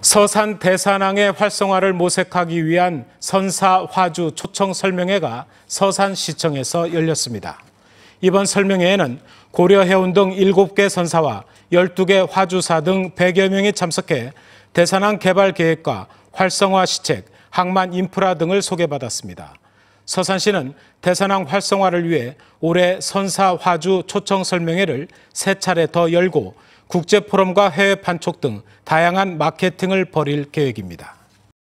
서산 대산항의 활성화를 모색하기 위한 선사 화주 초청 설명회가 서산시청에서 열렸습니다. 이번 설명회에는 고려 해운 등 7개 선사와 12개 화주사 등 100여 명이 참석해 대산항 개발 계획과 활성화 시책, 항만 인프라 등을 소개받았습니다. 서산시는 대산항 활성화를 위해 올해 선사 화주 초청 설명회를 세 차례 더 열고 국제포럼과 해외 판촉 등 다양한 마케팅을 벌일 계획입니다.